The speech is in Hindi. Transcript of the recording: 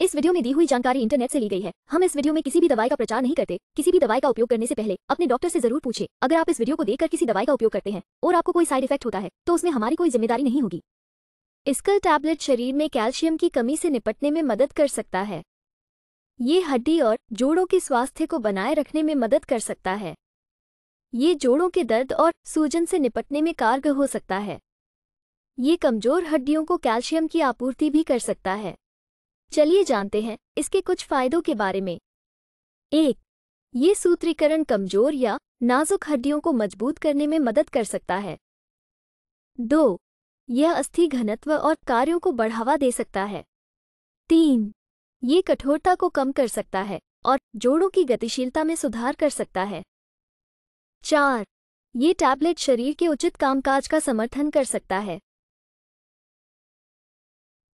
इस वीडियो में दी हुई जानकारी इंटरनेट से ली गई है हम इस वीडियो में किसी भी दवाई का प्रचार नहीं करते किसी भी दवाई का उपयोग करने से पहले अपने डॉक्टर से जरूर पूछे अगर आप इस वीडियो को देखकर किसी दवाई का उपयोग करते हैं और आपको कोई साइड इफेक्ट होता है तो उसमें हमारी कोई जिम्मेदारी नहीं होगी स्कल टैबलेट शरीर में कैल्शियम की कमी से निपटने में मदद कर सकता है ये हड्डी और जोड़ों के स्वास्थ्य को बनाए रखने में मदद कर सकता है ये जोड़ों के दर्द और सूजन से निपटने में कारगर हो सकता है ये कमजोर हड्डियों को कैल्शियम की आपूर्ति भी कर सकता है चलिए जानते हैं इसके कुछ फायदों के बारे में एक ये सूत्रीकरण कमजोर या नाजुक हड्डियों को मजबूत करने में मदद कर सकता है दो यह अस्थि घनत्व और कार्यों को बढ़ावा दे सकता है तीन ये कठोरता को कम कर सकता है और जोड़ों की गतिशीलता में सुधार कर सकता है चार ये टैबलेट शरीर के उचित कामकाज का समर्थन कर सकता है